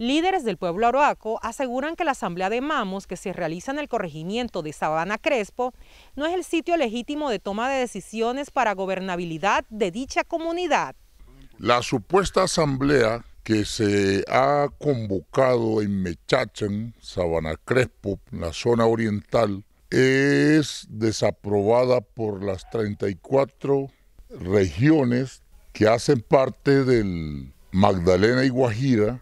Líderes del pueblo aroaco aseguran que la asamblea de mamos que se realiza en el corregimiento de Sabana Crespo no es el sitio legítimo de toma de decisiones para gobernabilidad de dicha comunidad. La supuesta asamblea que se ha convocado en Mechachen, Sabana Crespo, la zona oriental, es desaprobada por las 34 regiones que hacen parte del Magdalena y Guajira,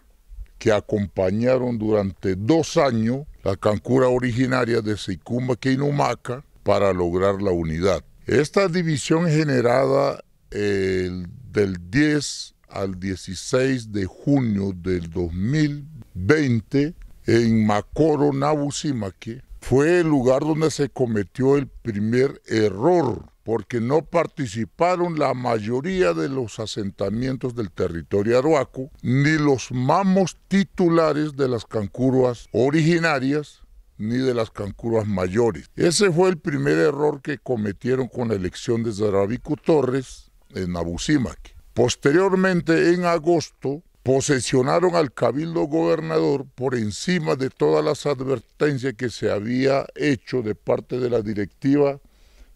que acompañaron durante dos años la cancura originaria de Seicumba e Inumaca para lograr la unidad. Esta división generada eh, del 10 al 16 de junio del 2020 en Macoro, Nabucimaque, fue el lugar donde se cometió el primer error, porque no participaron la mayoría de los asentamientos del territorio aruaco, ni los mamos titulares de las cancuruas originarias, ni de las cancuras mayores. Ese fue el primer error que cometieron con la elección de Zarabico Torres en Abusimac. Posteriormente, en agosto, posesionaron al cabildo gobernador por encima de todas las advertencias que se había hecho de parte de la directiva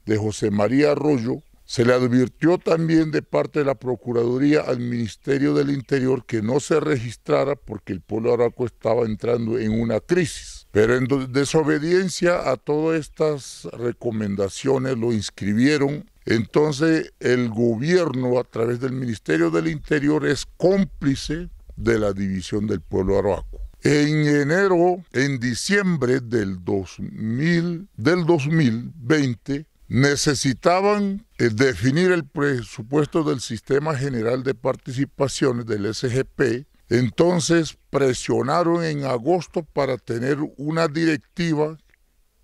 de José María Arroyo. Se le advirtió también de parte de la Procuraduría al Ministerio del Interior que no se registrara porque el pueblo araco estaba entrando en una crisis. Pero en desobediencia a todas estas recomendaciones lo inscribieron entonces el gobierno a través del Ministerio del Interior es cómplice de la división del pueblo arauco. En enero, en diciembre del del 2020, necesitaban eh, definir el presupuesto del Sistema General de Participaciones del SGP. Entonces presionaron en agosto para tener una directiva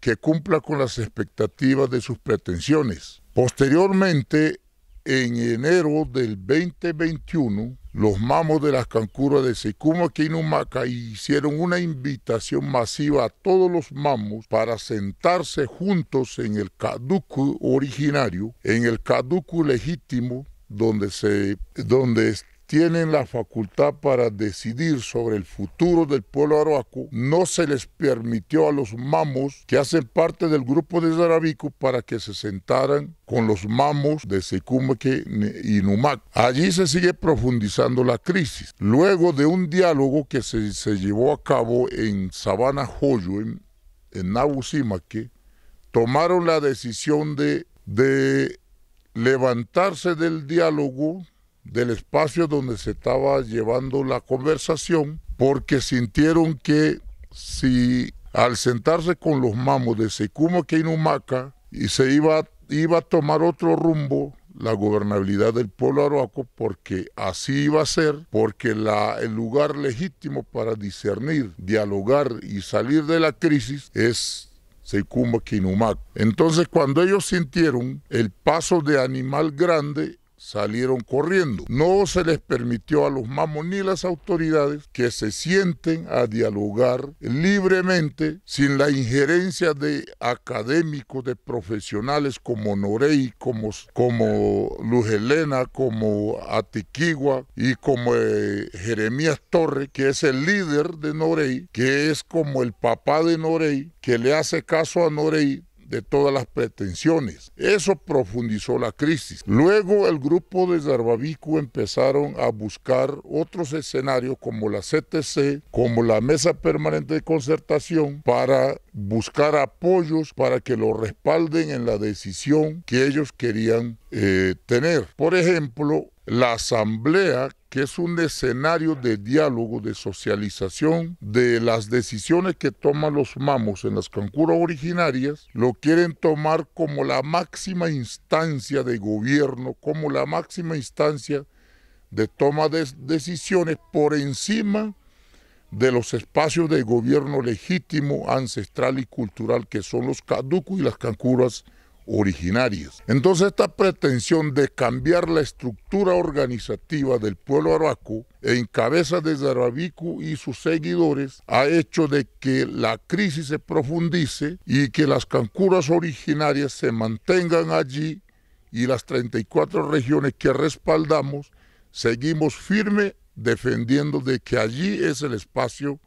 que cumpla con las expectativas de sus pretensiones. Posteriormente, en enero del 2021, los mamos de las cancuras de Secuma Quinumaca hicieron una invitación masiva a todos los mamos para sentarse juntos en el caducu originario, en el caducu legítimo, donde, se, donde tienen la facultad para decidir sobre el futuro del pueblo aroaco... no se les permitió a los mamos que hacen parte del grupo de Zarabico para que se sentaran con los mamos de Secumeque y Numac. Allí se sigue profundizando la crisis. Luego de un diálogo que se, llevó a cabo en Sabana Joyo, en, en tomaron la decisión de, de levantarse del diálogo del espacio donde se estaba llevando la conversación porque sintieron que si al sentarse con los mamos de Seikumo Quinumaca y se iba, iba a tomar otro rumbo, la gobernabilidad del pueblo aroaco... porque así iba a ser, porque el lugar legítimo para discernir, dialogar y salir de la crisis es Seikuma Inumaca. Entonces cuando ellos sintieron el paso de animal grande salieron corriendo. No se les permitió a los mamos ni las autoridades que se sienten a dialogar libremente sin la injerencia de académicos, de profesionales como Norey, como, como Luz Helena, como Atiquigua y como eh, Jeremías Torres que es el líder de Norey, que es como el papá de Norey, que le hace caso a Norey de todas las pretensiones. Eso profundizó la crisis. Luego el grupo de Zarbavico... empezaron a buscar otros escenarios como la CTC, como la Mesa Permanente de Concertación, para buscar apoyos para que lo respalden en la decisión que ellos querían eh, tener. Por ejemplo, la asamblea, que es un escenario de diálogo, de socialización, de las decisiones que toman los mamos en las cancuras originarias, lo quieren tomar como la máxima instancia de gobierno, como la máxima instancia de toma de decisiones por encima de los espacios de gobierno legítimo, ancestral y cultural que son los caducos y las cancuras originarias. Entonces esta pretensión de cambiar la estructura organizativa del pueblo arawaco en cabeza de Zarabiku y sus seguidores ha hecho de que la crisis se profundice y que las cancuras originarias se mantengan allí y las 34 regiones que respaldamos seguimos firme defendiendo de que allí es el espacio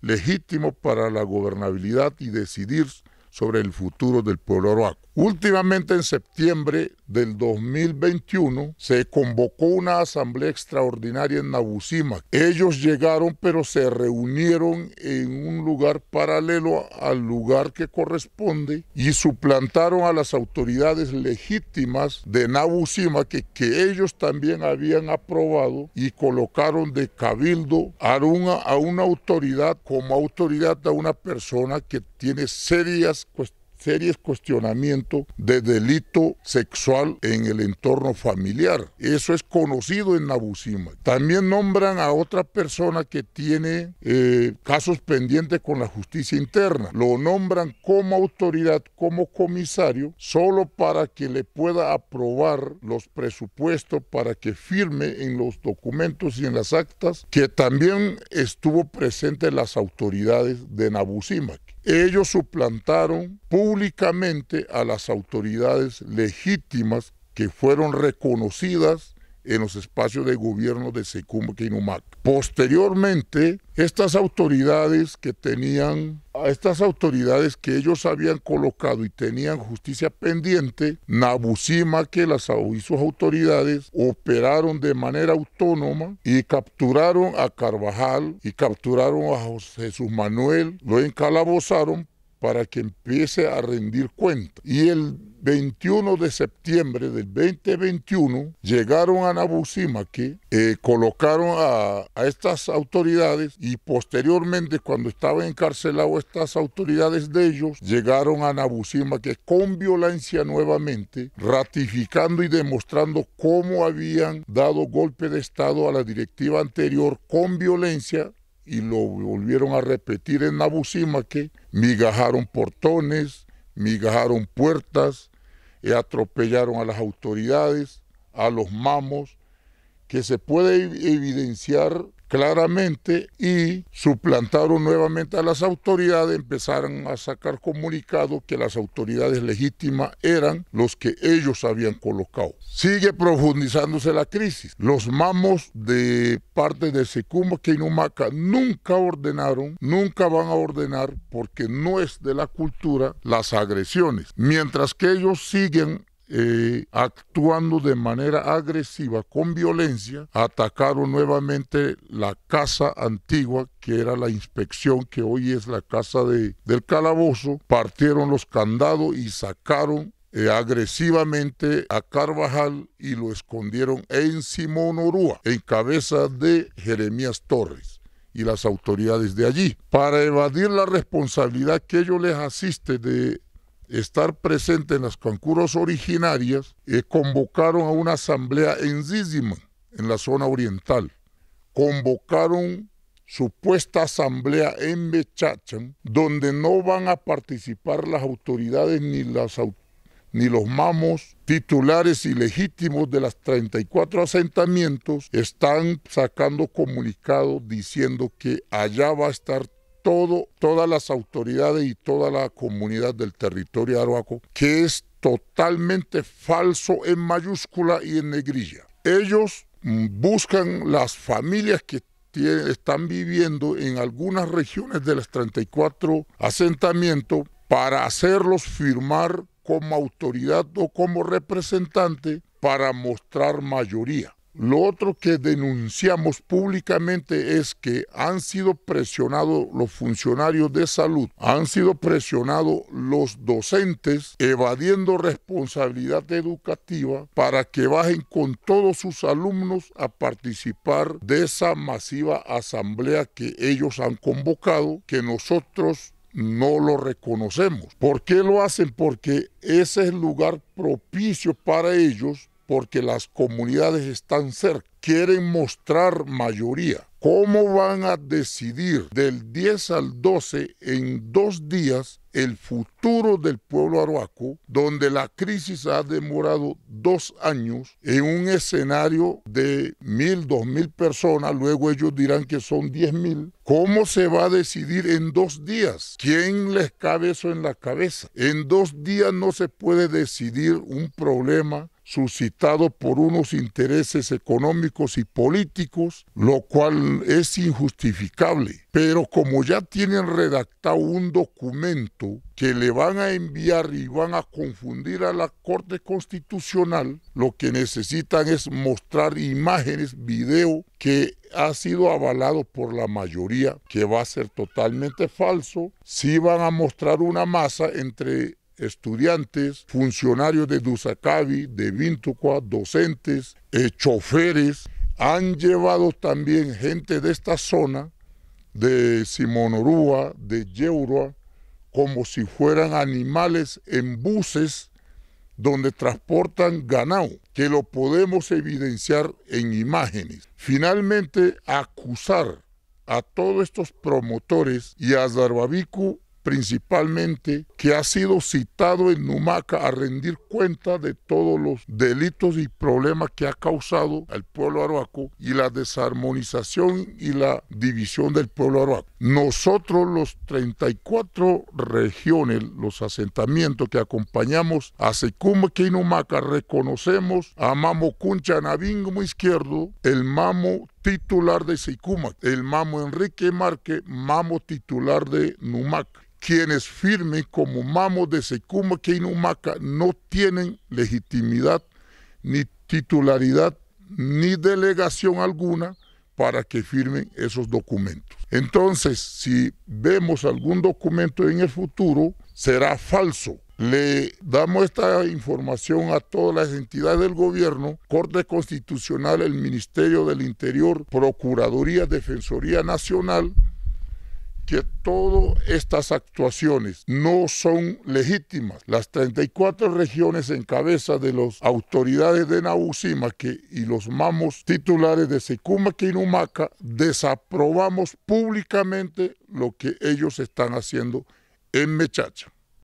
legítimo para la gobernabilidad y decidir sobre el futuro del pueblo arawaco. Últimamente en septiembre del 2021 se convocó una asamblea extraordinaria en Nabucima. Ellos llegaron pero se reunieron en un lugar paralelo al lugar que corresponde y suplantaron a las autoridades legítimas de Nabucima que, ellos también habían aprobado y colocaron de cabildo a una, a una autoridad como autoridad a una persona que tiene serias cuestiones serios cuestionamiento de delito sexual en el entorno familiar. Eso es conocido en Nabucima. También nombran a otra persona que tiene eh, casos pendientes con la justicia interna. Lo nombran como autoridad, como comisario, solo para que le pueda aprobar los presupuestos para que firme en los documentos y en las actas que también estuvo presente las autoridades de Nabucimac. Ellos suplantaron públicamente a las autoridades legítimas que fueron reconocidas en los espacios de gobierno de Secumbe Numac. Posteriormente, estas autoridades que tenían, estas autoridades que ellos habían colocado y tenían justicia pendiente, Nabucima que las y sus autoridades operaron de manera autónoma y capturaron a Carvajal y capturaron a José Jesús Manuel, lo encalabozaron para que empiece a rendir cuenta. Y el 21 de septiembre del 2021 llegaron a Nabucimaque, eh, colocaron a, estas autoridades y posteriormente cuando estaban encarcelados estas autoridades de ellos, llegaron a que con violencia nuevamente, ratificando y demostrando cómo habían dado golpe de Estado a la directiva anterior con violencia y lo volvieron a repetir en que migajaron portones, migajaron puertas, y eh, atropellaron a las autoridades, a los mamos, que se puede evidenciar claramente y suplantaron nuevamente a las autoridades, empezaron a sacar comunicado que las autoridades legítimas eran los que ellos habían colocado. Sigue profundizándose la crisis. Los mamos de parte de Secumba nunca ordenaron, nunca van a ordenar porque no es de la cultura las agresiones, mientras que ellos siguen eh, actuando de manera agresiva, con violencia, atacaron nuevamente la casa antigua, que era la inspección, que hoy es la casa de, del calabozo, partieron los candados y sacaron eh, agresivamente a Carvajal y lo escondieron en Simón Orua, en cabeza de Jeremías Torres y las autoridades de allí. Para evadir la responsabilidad que ellos les asiste de estar presente en las cancuras originarias, eh, convocaron a una asamblea en Zizima, en la zona oriental. Convocaron supuesta asamblea en Bechachan donde no van a participar las autoridades ni, ni los mamos titulares ilegítimos de los 34 asentamientos, están sacando comunicados diciendo que allá va a estar todas las autoridades y toda la comunidad del territorio de que es totalmente falso en mayúscula y en negrilla. Ellos buscan las familias que están viviendo en algunas regiones de los 34 asentamientos para hacerlos firmar como autoridad o como representante para mostrar mayoría. Lo otro que denunciamos públicamente es que han sido presionados los funcionarios de salud, han sido presionados los docentes, evadiendo responsabilidad educativa para que bajen con todos sus alumnos a participar de esa masiva asamblea que ellos han convocado, que nosotros no lo reconocemos. ¿Por qué lo hacen? Porque ese es el lugar propicio para ellos porque las comunidades están cerca, quieren mostrar mayoría. ¿Cómo van a decidir del 10 al 12 en dos días el futuro del pueblo aruaco, donde la crisis ha demorado dos años en un escenario de mil, dos mil personas, luego ellos dirán que son diez mil. ¿Cómo se va a decidir en dos días? ¿Quién les cabe eso en la cabeza? En dos días no se puede decidir un problema suscitado por unos intereses económicos y políticos, lo cual es injustificable. Pero como ya tienen redactado un documento que le van a enviar y van a confundir a la Corte Constitucional, lo que necesitan es mostrar imágenes, video que ha sido avalado por la mayoría, que va a ser totalmente falso. Si van a mostrar una masa entre estudiantes, funcionarios de Dusacavi, de Vintucua, docentes, eh, choferes. Han llevado también gente de esta zona, de Simonorúa, de Yeurua, como si fueran animales en buses donde transportan ganado, que lo podemos evidenciar en imágenes. Finalmente, acusar a todos estos promotores y a Zarbabicu principalmente que ha sido citado en Numaca a rendir cuenta de todos los delitos y problemas que ha causado al pueblo aruaco y la desarmonización y la división del pueblo aruaco. Nosotros los 34 regiones, los asentamientos que acompañamos a Secumque y Numaca reconocemos a Mamo Cuncha Izquierdo, el Mamo titular de Seikuma, el Mamo Enrique Márquez, Mamo titular de Numaca. Quienes firmen como Mamo de Seikuma que Numaca no tienen legitimidad ni titularidad ni delegación alguna para que firmen esos documentos. Entonces, si vemos algún documento en el futuro, será falso le damos esta información a todas las entidades del gobierno, Corte Constitucional, el Ministerio del Interior, Procuraduría, Defensoría Nacional, que todas estas actuaciones no son legítimas. Las 34 regiones en cabeza de las autoridades de Nausimaque y los mamos titulares de Secumaque y desaprobamos públicamente lo que ellos están haciendo en Mechacha.